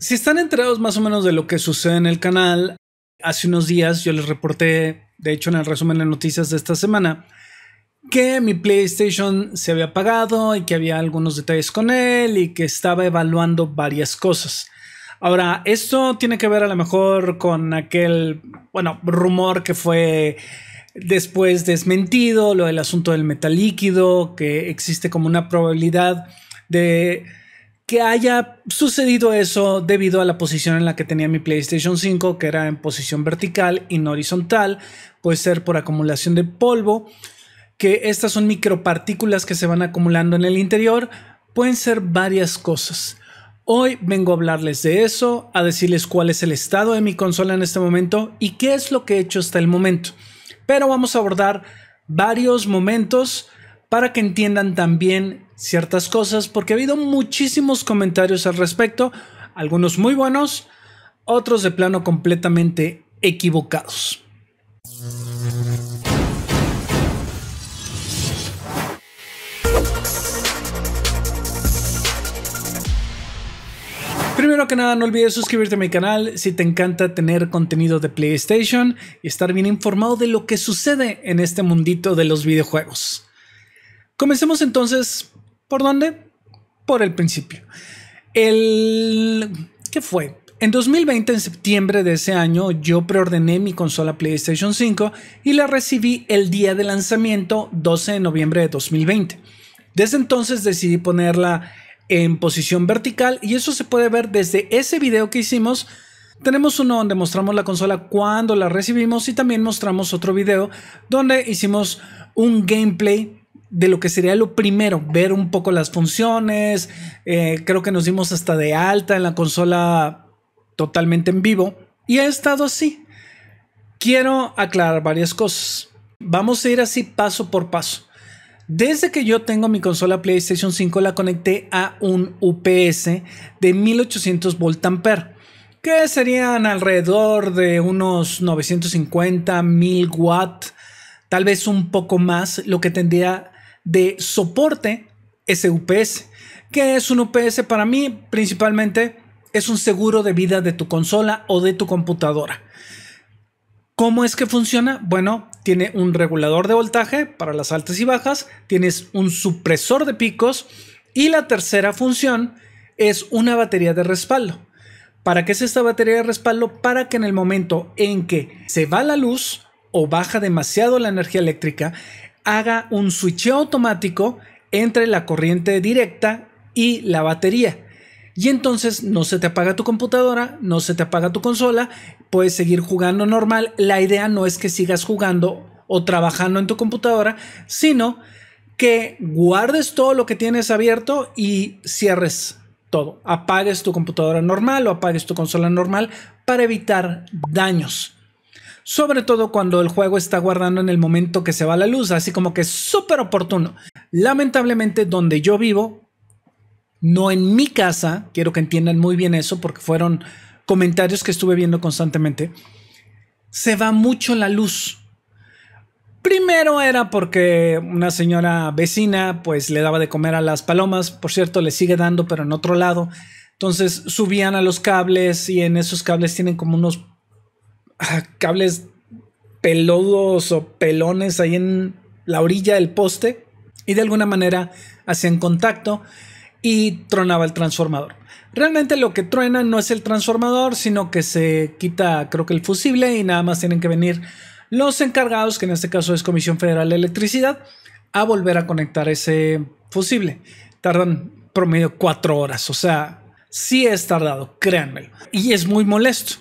Si están enterados más o menos de lo que sucede en el canal, hace unos días yo les reporté, de hecho en el resumen de noticias de esta semana, que mi PlayStation se había apagado y que había algunos detalles con él y que estaba evaluando varias cosas. Ahora, esto tiene que ver a lo mejor con aquel, bueno, rumor que fue después desmentido, lo del asunto del metal líquido, que existe como una probabilidad de que haya sucedido eso debido a la posición en la que tenía mi PlayStation 5, que era en posición vertical y no horizontal, puede ser por acumulación de polvo, que estas son micropartículas que se van acumulando en el interior, pueden ser varias cosas. Hoy vengo a hablarles de eso, a decirles cuál es el estado de mi consola en este momento y qué es lo que he hecho hasta el momento. Pero vamos a abordar varios momentos para que entiendan también ciertas cosas porque ha habido muchísimos comentarios al respecto, algunos muy buenos, otros de plano completamente equivocados. Primero que nada, no olvides suscribirte a mi canal si te encanta tener contenido de PlayStation y estar bien informado de lo que sucede en este mundito de los videojuegos. Comencemos entonces ¿Por dónde? Por el principio. El... ¿Qué fue? En 2020, en septiembre de ese año, yo preordené mi consola PlayStation 5 y la recibí el día de lanzamiento, 12 de noviembre de 2020. Desde entonces decidí ponerla en posición vertical y eso se puede ver desde ese video que hicimos. Tenemos uno donde mostramos la consola cuando la recibimos y también mostramos otro video donde hicimos un gameplay de lo que sería lo primero, ver un poco las funciones, eh, creo que nos dimos hasta de alta en la consola totalmente en vivo y ha estado así. Quiero aclarar varias cosas. Vamos a ir así paso por paso. Desde que yo tengo mi consola PlayStation 5 la conecté a un UPS de 1800 volt que serían alrededor de unos 950 1000 watts tal vez un poco más, lo que tendría de soporte SUPS. Que es un UPS? Para mí, principalmente, es un seguro de vida de tu consola o de tu computadora. ¿Cómo es que funciona? Bueno, tiene un regulador de voltaje para las altas y bajas, tienes un supresor de picos y la tercera función es una batería de respaldo. ¿Para qué es esta batería de respaldo? Para que en el momento en que se va la luz o baja demasiado la energía eléctrica, haga un switch automático entre la corriente directa y la batería. Y entonces no se te apaga tu computadora, no se te apaga tu consola, puedes seguir jugando normal. La idea no es que sigas jugando o trabajando en tu computadora, sino que guardes todo lo que tienes abierto y cierres todo. Apagues tu computadora normal o apagues tu consola normal para evitar daños sobre todo cuando el juego está guardando en el momento que se va la luz, así como que es súper oportuno. Lamentablemente donde yo vivo, no en mi casa, quiero que entiendan muy bien eso porque fueron comentarios que estuve viendo constantemente, se va mucho la luz. Primero era porque una señora vecina pues le daba de comer a las palomas, por cierto le sigue dando pero en otro lado. Entonces subían a los cables y en esos cables tienen como unos Ah, cables peludos o pelones ahí en la orilla del poste y de alguna manera hacían contacto y tronaba el transformador. Realmente lo que truena no es el transformador, sino que se quita creo que el fusible y nada más tienen que venir los encargados, que en este caso es Comisión Federal de Electricidad, a volver a conectar ese fusible. Tardan promedio cuatro horas, o sea, si es tardado, créanmelo. Y es muy molesto.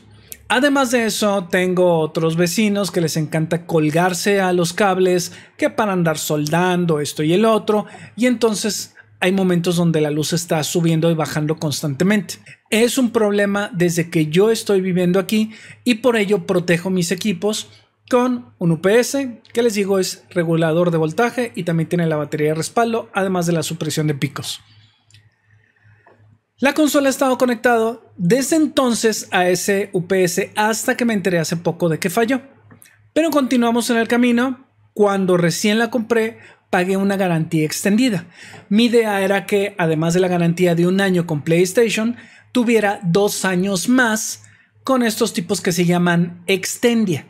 Además de eso, tengo otros vecinos que les encanta colgarse a los cables, que para andar soldando esto y el otro, y entonces hay momentos donde la luz está subiendo y bajando constantemente. Es un problema desde que yo estoy viviendo aquí y por ello protejo mis equipos con un UPS, que les digo es regulador de voltaje y también tiene la batería de respaldo, además de la supresión de picos. La consola ha estado conectado desde entonces a ese UPS hasta que me enteré hace poco de que falló. Pero continuamos en el camino. Cuando recién la compré, pagué una garantía extendida. Mi idea era que, además de la garantía de un año con PlayStation, tuviera dos años más con estos tipos que se llaman Extendia.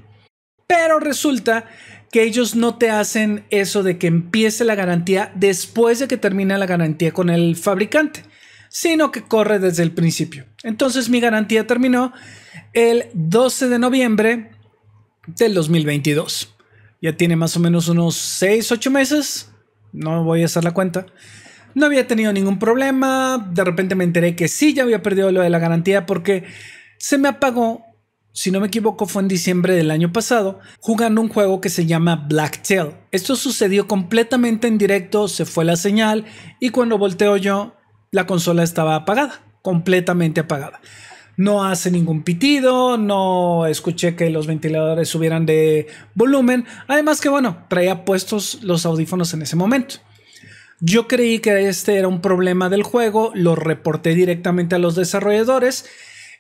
Pero resulta que ellos no te hacen eso de que empiece la garantía después de que termine la garantía con el fabricante sino que corre desde el principio. Entonces mi garantía terminó el 12 de noviembre del 2022. Ya tiene más o menos unos 6, 8 meses. No voy a hacer la cuenta. No había tenido ningún problema. De repente me enteré que sí, ya había perdido lo de la garantía porque se me apagó. Si no me equivoco, fue en diciembre del año pasado, jugando un juego que se llama Blacktail. Esto sucedió completamente en directo, se fue la señal y cuando volteo yo la consola estaba apagada, completamente apagada. No hace ningún pitido, no escuché que los ventiladores subieran de volumen. Además que bueno, traía puestos los audífonos en ese momento. Yo creí que este era un problema del juego, lo reporté directamente a los desarrolladores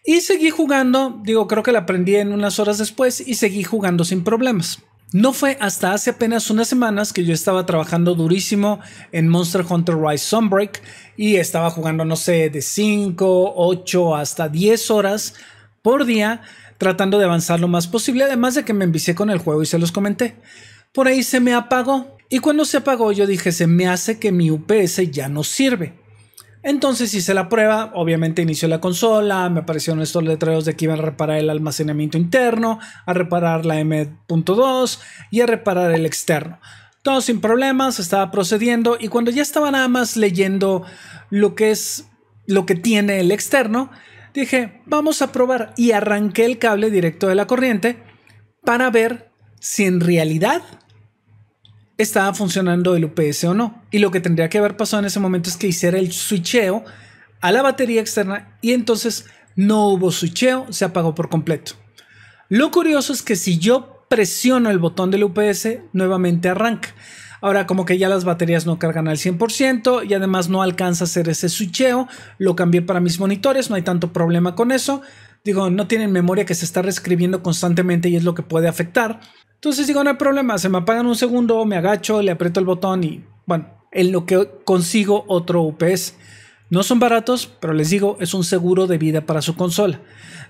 y seguí jugando, digo, creo que la aprendí en unas horas después y seguí jugando sin problemas. No fue hasta hace apenas unas semanas que yo estaba trabajando durísimo en Monster Hunter Rise Sunbreak y estaba jugando, no sé, de 5, 8 hasta 10 horas por día, tratando de avanzar lo más posible, además de que me envicié con el juego y se los comenté. Por ahí se me apagó y cuando se apagó yo dije, se me hace que mi UPS ya no sirve. Entonces hice la prueba, obviamente inició la consola, me aparecieron estos letreros de que iban a reparar el almacenamiento interno, a reparar la M.2 y a reparar el externo. Todo sin problemas, estaba procediendo y cuando ya estaba nada más leyendo lo que es lo que tiene el externo, dije, vamos a probar y arranqué el cable directo de la corriente para ver si en realidad estaba funcionando el UPS o no. Y lo que tendría que haber pasado en ese momento es que hiciera el switcheo a la batería externa y entonces no hubo switcheo, se apagó por completo. Lo curioso es que si yo presiono el botón del UPS, nuevamente arranca. Ahora como que ya las baterías no cargan al 100% y además no alcanza a hacer ese switcheo, lo cambié para mis monitores, no hay tanto problema con eso digo, no tienen memoria que se está reescribiendo constantemente y es lo que puede afectar. Entonces digo, no hay problema, se me apagan un segundo, me agacho, le aprieto el botón y bueno, en lo que consigo otro UPS. No son baratos, pero les digo, es un seguro de vida para su consola.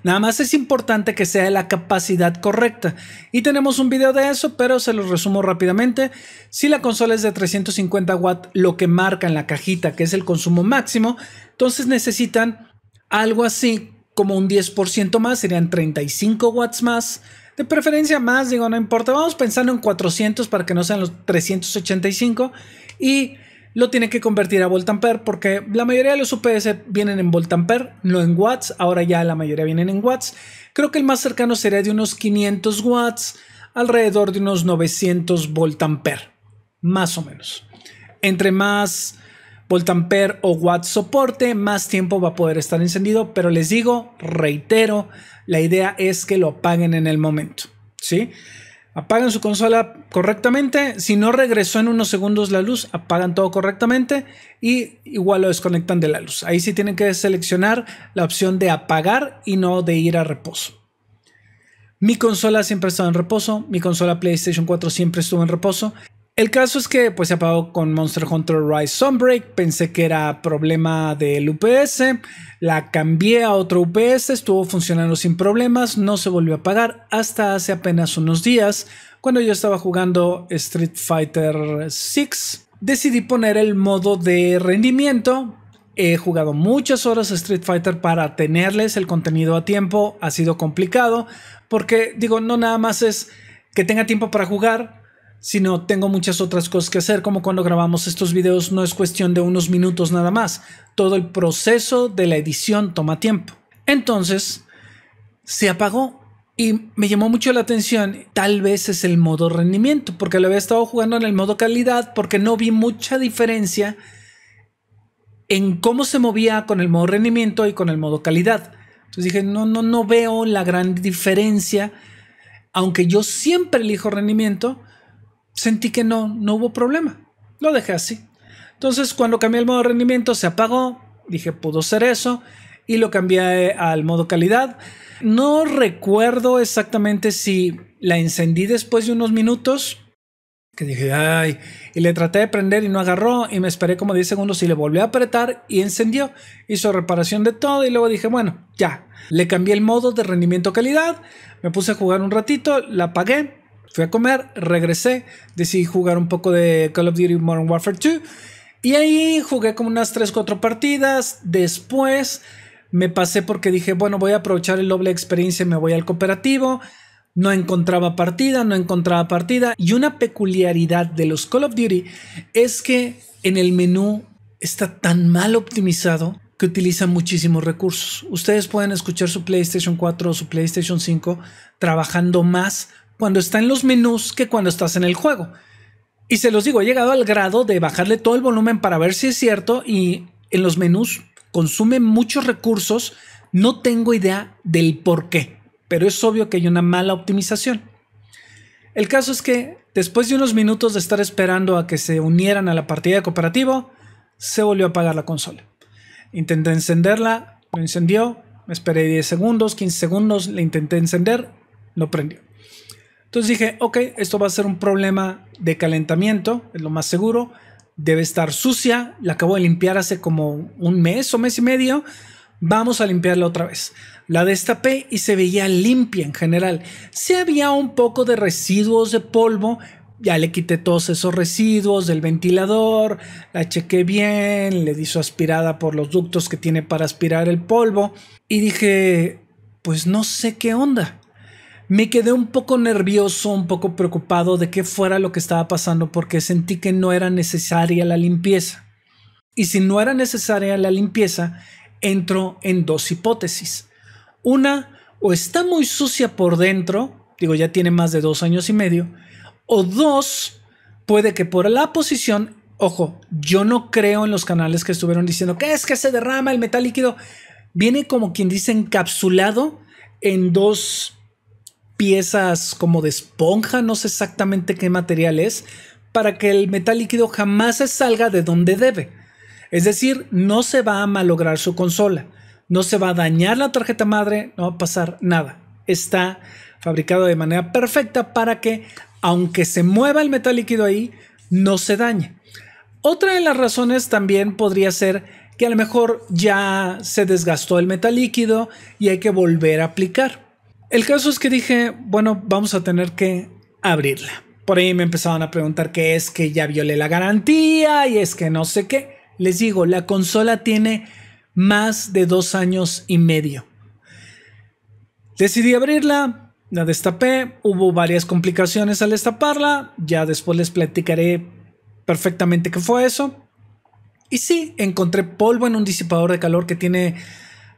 Nada más es importante que sea la capacidad correcta. Y tenemos un video de eso, pero se lo resumo rápidamente. Si la consola es de 350 watts, lo que marca en la cajita, que es el consumo máximo, entonces necesitan algo así como un 10% más, serían 35 watts más. De preferencia más, digo, no importa. Vamos pensando en 400 para que no sean los 385. Y lo tiene que convertir a volt ampere porque la mayoría de los UPS vienen en volt no en watts. Ahora ya la mayoría vienen en watts. Creo que el más cercano sería de unos 500 watts, alrededor de unos 900 volt ampere, más o menos. Entre más voltampere o watt soporte, más tiempo va a poder estar encendido, pero les digo, reitero, la idea es que lo apaguen en el momento, ¿sí? Apagan su consola correctamente, si no regresó en unos segundos la luz, apagan todo correctamente y igual lo desconectan de la luz. Ahí sí tienen que seleccionar la opción de apagar y no de ir a reposo. Mi consola siempre ha estado en reposo, mi consola PlayStation 4 siempre estuvo en reposo el caso es que pues se apagó con Monster Hunter Rise Sunbreak, pensé que era problema del UPS, la cambié a otro UPS, estuvo funcionando sin problemas, no se volvió a apagar hasta hace apenas unos días, cuando yo estaba jugando Street Fighter VI, decidí poner el modo de rendimiento. He jugado muchas horas Street Fighter para tenerles el contenido a tiempo, ha sido complicado, porque digo, no nada más es que tenga tiempo para jugar, sino tengo muchas otras cosas que hacer, como cuando grabamos estos videos no es cuestión de unos minutos nada más, todo el proceso de la edición toma tiempo. Entonces, se apagó y me llamó mucho la atención, tal vez es el modo rendimiento, porque lo había estado jugando en el modo calidad, porque no vi mucha diferencia en cómo se movía con el modo rendimiento y con el modo calidad. Entonces dije, no, no, no veo la gran diferencia, aunque yo siempre elijo rendimiento, sentí que no, no hubo problema. Lo dejé así. Entonces, cuando cambié el modo de rendimiento, se apagó. Dije, pudo ser eso. Y lo cambié eh, al modo calidad. No recuerdo exactamente si la encendí después de unos minutos. Que dije, ay. Y le traté de prender y no agarró. Y me esperé como 10 segundos y le volví a apretar y encendió. Hizo reparación de todo. Y luego dije, bueno, ya. Le cambié el modo de rendimiento calidad. Me puse a jugar un ratito. La apagué Fui a comer, regresé, decidí jugar un poco de Call of Duty Modern Warfare 2 y ahí jugué como unas 3-4 partidas. Después me pasé porque dije, bueno, voy a aprovechar el doble experiencia y me voy al cooperativo. No encontraba partida, no encontraba partida. Y una peculiaridad de los Call of Duty es que en el menú está tan mal optimizado que utiliza muchísimos recursos. Ustedes pueden escuchar su PlayStation 4 o su PlayStation 5 trabajando más cuando está en los menús que cuando estás en el juego. Y se los digo, he llegado al grado de bajarle todo el volumen para ver si es cierto y en los menús consume muchos recursos, no tengo idea del por qué, pero es obvio que hay una mala optimización. El caso es que después de unos minutos de estar esperando a que se unieran a la partida de cooperativo, se volvió a apagar la consola. Intenté encenderla, lo encendió, me esperé 10 segundos, 15 segundos, le intenté encender, no prendió. Entonces dije, ok, esto va a ser un problema de calentamiento, es lo más seguro. Debe estar sucia, la acabo de limpiar hace como un mes o mes y medio. Vamos a limpiarla otra vez. La destapé y se veía limpia en general. Si había un poco de residuos de polvo, ya le quité todos esos residuos del ventilador, la chequé bien, le di su aspirada por los ductos que tiene para aspirar el polvo y dije, pues no sé qué onda me quedé un poco nervioso, un poco preocupado de qué fuera lo que estaba pasando porque sentí que no era necesaria la limpieza. Y si no era necesaria la limpieza, entro en dos hipótesis. Una, o está muy sucia por dentro, digo ya tiene más de dos años y medio, o dos, puede que por la posición, ojo, yo no creo en los canales que estuvieron diciendo que es que se derrama el metal líquido, viene como quien dice encapsulado en dos piezas como de esponja, no sé exactamente qué material es, para que el metal líquido jamás se salga de donde debe. Es decir, no se va a malograr su consola, no se va a dañar la tarjeta madre, no va a pasar nada. Está fabricado de manera perfecta para que, aunque se mueva el metal líquido ahí, no se dañe. Otra de las razones también podría ser que a lo mejor ya se desgastó el metal líquido y hay que volver a aplicar. El caso es que dije, bueno, vamos a tener que abrirla. Por ahí me empezaban a preguntar qué es que ya violé la garantía y es que no sé qué. Les digo, la consola tiene más de dos años y medio. Decidí abrirla, la destapé, hubo varias complicaciones al destaparla, ya después les platicaré perfectamente qué fue eso. Y sí, encontré polvo en un disipador de calor que tiene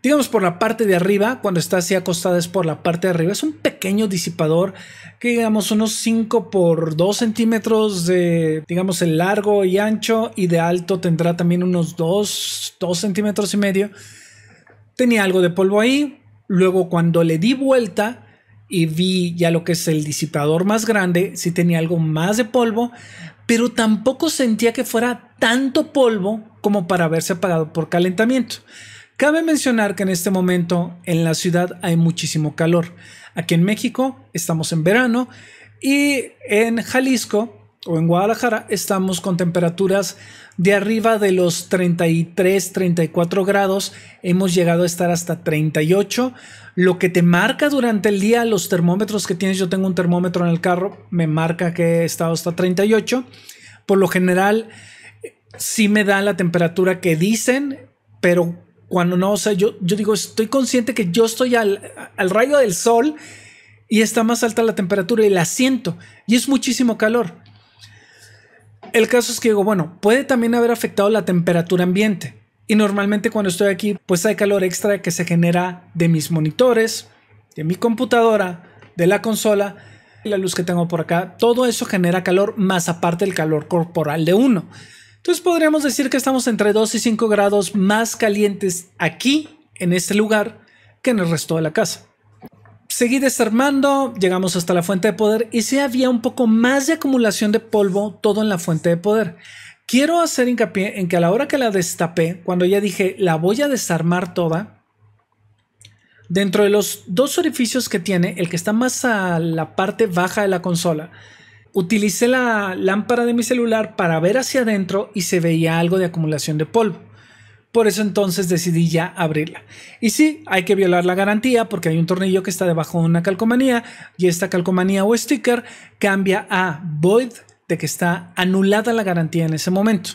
digamos por la parte de arriba, cuando está así acostada es por la parte de arriba, es un pequeño disipador que digamos unos 5 por 2 centímetros de, digamos, el largo y ancho y de alto tendrá también unos 2, 2 centímetros y medio. Tenía algo de polvo ahí, luego cuando le di vuelta y vi ya lo que es el disipador más grande, sí tenía algo más de polvo, pero tampoco sentía que fuera tanto polvo como para haberse apagado por calentamiento. Cabe mencionar que en este momento en la ciudad hay muchísimo calor. Aquí en México estamos en verano y en Jalisco o en Guadalajara estamos con temperaturas de arriba de los 33, 34 grados. Hemos llegado a estar hasta 38. Lo que te marca durante el día, los termómetros que tienes, yo tengo un termómetro en el carro, me marca que he estado hasta 38. Por lo general, sí me da la temperatura que dicen, pero cuando no, o sea, yo, yo digo, estoy consciente que yo estoy al, rayo del sol y está más alta la temperatura y la siento y es muchísimo calor. El caso es que digo, bueno, puede también haber afectado la temperatura ambiente. Y normalmente cuando estoy aquí, pues hay calor extra que se genera de mis monitores, de mi computadora, de la consola, la luz que tengo por acá. Todo eso genera calor, más aparte del calor corporal de uno. Entonces podríamos decir que estamos entre 2 y 5 grados más calientes aquí, en este lugar, que en el resto de la casa. Seguí desarmando, llegamos hasta la fuente de poder y se sí había un poco más de acumulación de polvo todo en la fuente de poder. Quiero hacer hincapié en que a la hora que la destapé, cuando ya dije la voy a desarmar toda, dentro de los dos orificios que tiene, el que está más a la parte baja de la consola, Utilicé la lámpara de mi celular para ver hacia adentro y se veía algo de acumulación de polvo. Por eso entonces decidí ya abrirla. Y sí, hay que violar la garantía porque hay un tornillo que está debajo de una calcomanía y esta calcomanía o sticker cambia a void de que está anulada la garantía en ese momento.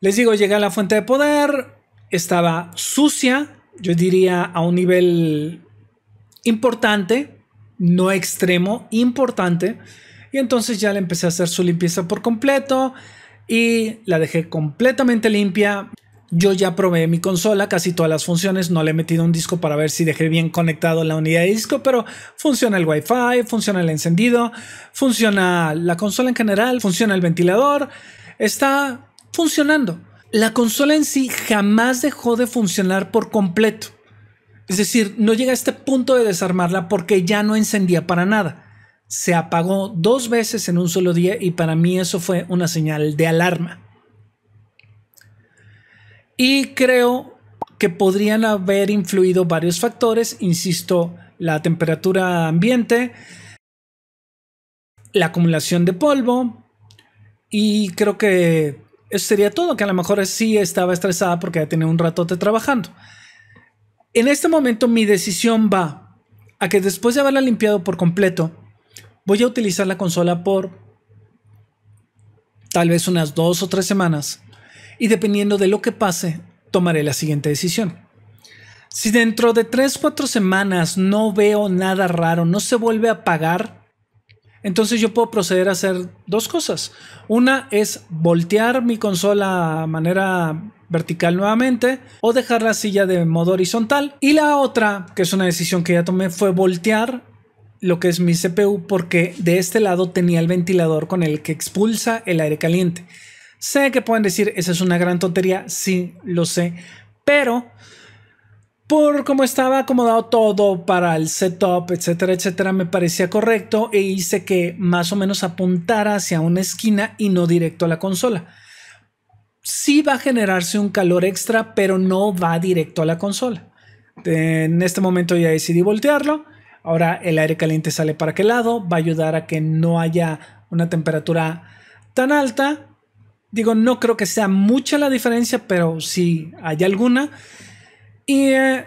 Les digo, llegué a la fuente de poder, estaba sucia, yo diría a un nivel importante, no extremo, importante. Y entonces ya le empecé a hacer su limpieza por completo y la dejé completamente limpia. Yo ya probé mi consola, casi todas las funciones, no le he metido un disco para ver si dejé bien conectado la unidad de disco, pero funciona el Wi-Fi, funciona el encendido, funciona la consola en general, funciona el ventilador, está funcionando. La consola en sí jamás dejó de funcionar por completo. Es decir, no llega a este punto de desarmarla porque ya no encendía para nada se apagó dos veces en un solo día y para mí eso fue una señal de alarma. Y creo que podrían haber influido varios factores, insisto, la temperatura ambiente, la acumulación de polvo y creo que eso sería todo, que a lo mejor sí estaba estresada porque ya tenía un ratote trabajando. En este momento mi decisión va a que después de haberla limpiado por completo, voy a utilizar la consola por tal vez unas dos o tres semanas y dependiendo de lo que pase, tomaré la siguiente decisión. Si dentro de 3 cuatro semanas no veo nada raro, no se vuelve a apagar entonces yo puedo proceder a hacer dos cosas. Una es voltear mi consola a manera vertical nuevamente o dejar la silla de modo horizontal. Y la otra, que es una decisión que ya tomé, fue voltear lo que es mi CPU porque de este lado tenía el ventilador con el que expulsa el aire caliente. Sé que pueden decir, esa es una gran tontería, sí, lo sé, pero por cómo estaba acomodado todo para el setup, etcétera, etcétera, me parecía correcto e hice que más o menos apuntara hacia una esquina y no directo a la consola. Sí va a generarse un calor extra, pero no va directo a la consola. En este momento ya decidí voltearlo Ahora el aire caliente sale para qué lado, va a ayudar a que no haya una temperatura tan alta. Digo, no creo que sea mucha la diferencia, pero si hay alguna. Y eh,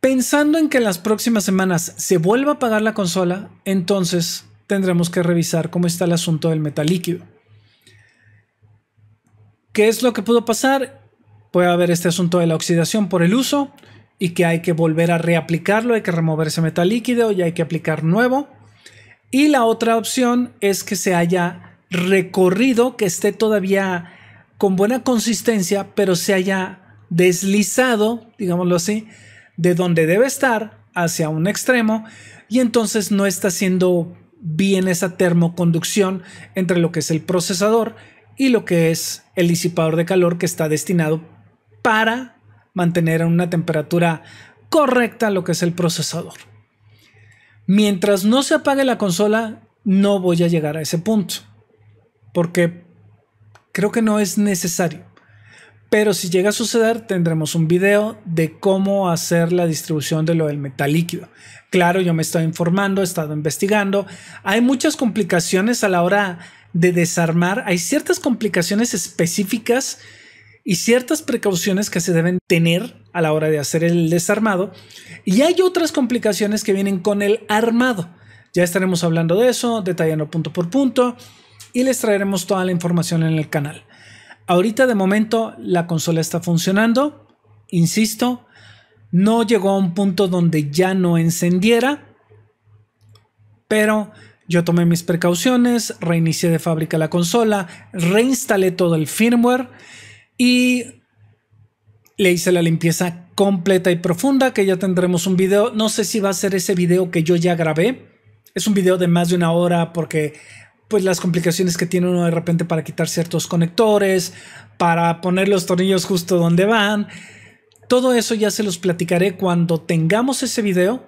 pensando en que en las próximas semanas se vuelva a apagar la consola, entonces tendremos que revisar cómo está el asunto del metal líquido. ¿Qué es lo que pudo pasar? Puede haber este asunto de la oxidación por el uso y que hay que volver a reaplicarlo, hay que remover ese metal líquido y hay que aplicar nuevo. Y la otra opción es que se haya recorrido, que esté todavía con buena consistencia, pero se haya deslizado, digámoslo así, de donde debe estar hacia un extremo y entonces no está haciendo bien esa termoconducción entre lo que es el procesador y lo que es el disipador de calor que está destinado para mantener a una temperatura correcta lo que es el procesador. Mientras no se apague la consola, no voy a llegar a ese punto, porque creo que no es necesario. Pero si llega a suceder, tendremos un video de cómo hacer la distribución de lo del metal líquido. Claro, yo me estoy informando, he estado investigando. Hay muchas complicaciones a la hora de desarmar. Hay ciertas complicaciones específicas y ciertas precauciones que se deben tener a la hora de hacer el desarmado. Y hay otras complicaciones que vienen con el armado. Ya estaremos hablando de eso, detallando punto por punto y les traeremos toda la información en el canal. Ahorita de momento la consola está funcionando, insisto, no llegó a un punto donde ya no encendiera, pero yo tomé mis precauciones, reinicié de fábrica la consola, reinstalé todo el firmware y le hice la limpieza completa y profunda, que ya tendremos un video. No sé si va a ser ese video que yo ya grabé. Es un video de más de una hora porque pues las complicaciones que tiene uno de repente para quitar ciertos conectores, para poner los tornillos justo donde van. Todo eso ya se los platicaré cuando tengamos ese video.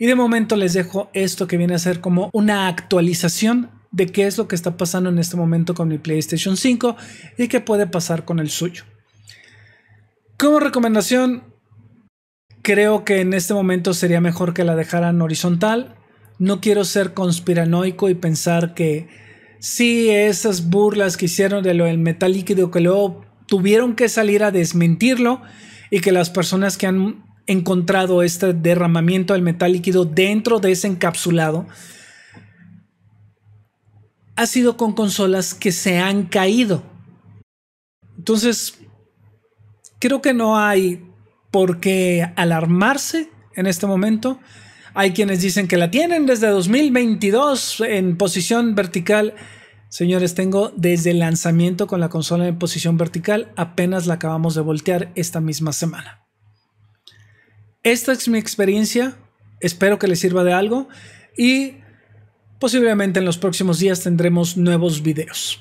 Y de momento les dejo esto que viene a ser como una actualización de qué es lo que está pasando en este momento con mi PlayStation 5 y qué puede pasar con el suyo. Como recomendación, creo que en este momento sería mejor que la dejaran horizontal. No quiero ser conspiranoico y pensar que Si esas burlas que hicieron de lo del metal líquido que luego tuvieron que salir a desmentirlo y que las personas que han encontrado este derramamiento del metal líquido dentro de ese encapsulado ha sido con consolas que se han caído. Entonces, creo que no hay por qué alarmarse en este momento. Hay quienes dicen que la tienen desde 2022 en posición vertical. Señores, tengo desde el lanzamiento con la consola en posición vertical, apenas la acabamos de voltear esta misma semana. Esta es mi experiencia, espero que les sirva de algo y Posiblemente en los próximos días tendremos nuevos videos.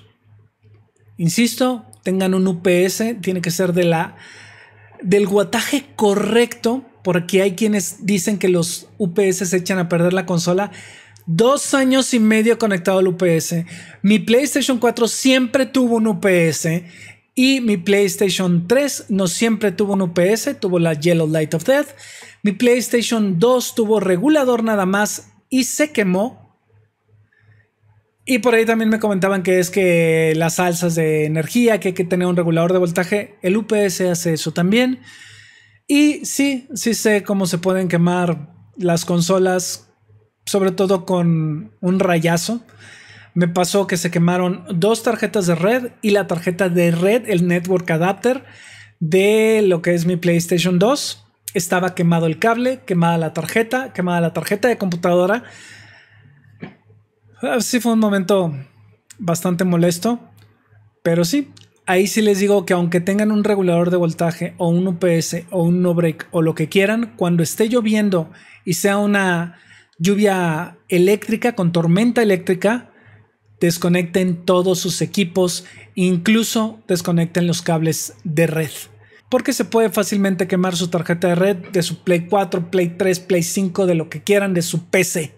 Insisto, tengan un UPS, tiene que ser de la, del guataje correcto, porque hay quienes dicen que los UPS se echan a perder la consola. Dos años y medio conectado al UPS. Mi PlayStation 4 siempre tuvo un UPS y mi PlayStation 3 no siempre tuvo un UPS, tuvo la Yellow Light of Death. Mi PlayStation 2 tuvo regulador nada más y se quemó y por ahí también me comentaban que es que las salsas de energía, que hay que tener un regulador de voltaje, el UPS hace eso también. Y sí, sí sé cómo se pueden quemar las consolas, sobre todo con un rayazo. Me pasó que se quemaron dos tarjetas de red y la tarjeta de red, el network adapter de lo que es mi PlayStation 2. Estaba quemado el cable, quemada la tarjeta, quemada la tarjeta de computadora Ah, sí fue un momento bastante molesto, pero sí, ahí sí les digo que aunque tengan un regulador de voltaje o un UPS o un no break o lo que quieran, cuando esté lloviendo y sea una lluvia eléctrica con tormenta eléctrica, desconecten todos sus equipos, incluso desconecten los cables de red. Porque se puede fácilmente quemar su tarjeta de red de su Play 4, Play 3, Play 5, de lo que quieran, de su PC.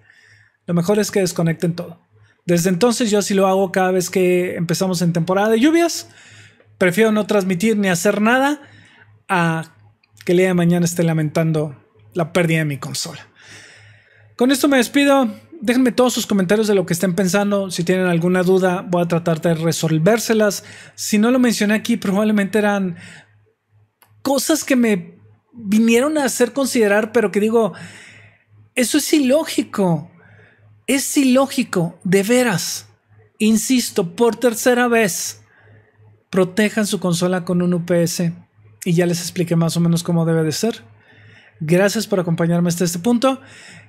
Lo mejor es que desconecten todo. Desde entonces yo sí lo hago cada vez que empezamos en temporada de lluvias. Prefiero no transmitir ni hacer nada a que el día de mañana esté lamentando la pérdida de mi consola. Con esto me despido. Déjenme todos sus comentarios de lo que estén pensando. Si tienen alguna duda, voy a tratar de resolvérselas. Si no lo mencioné aquí, probablemente eran cosas que me vinieron a hacer considerar, pero que digo, eso es ilógico. Es ilógico, de veras. Insisto, por tercera vez, protejan su consola con un UPS y ya les expliqué más o menos cómo debe de ser. Gracias por acompañarme hasta este punto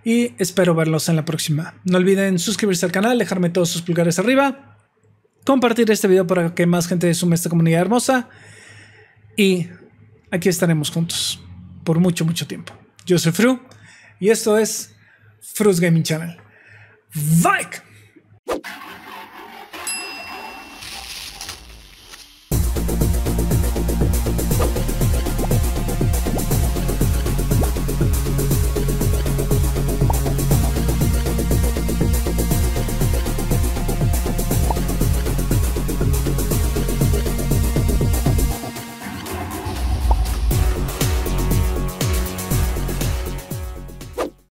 y espero verlos en la próxima. No olviden suscribirse al canal, dejarme todos sus pulgares arriba, compartir este video para que más gente sume a esta comunidad hermosa y aquí estaremos juntos por mucho, mucho tiempo. Yo soy Fru y esto es Fru's Gaming Channel. Vike!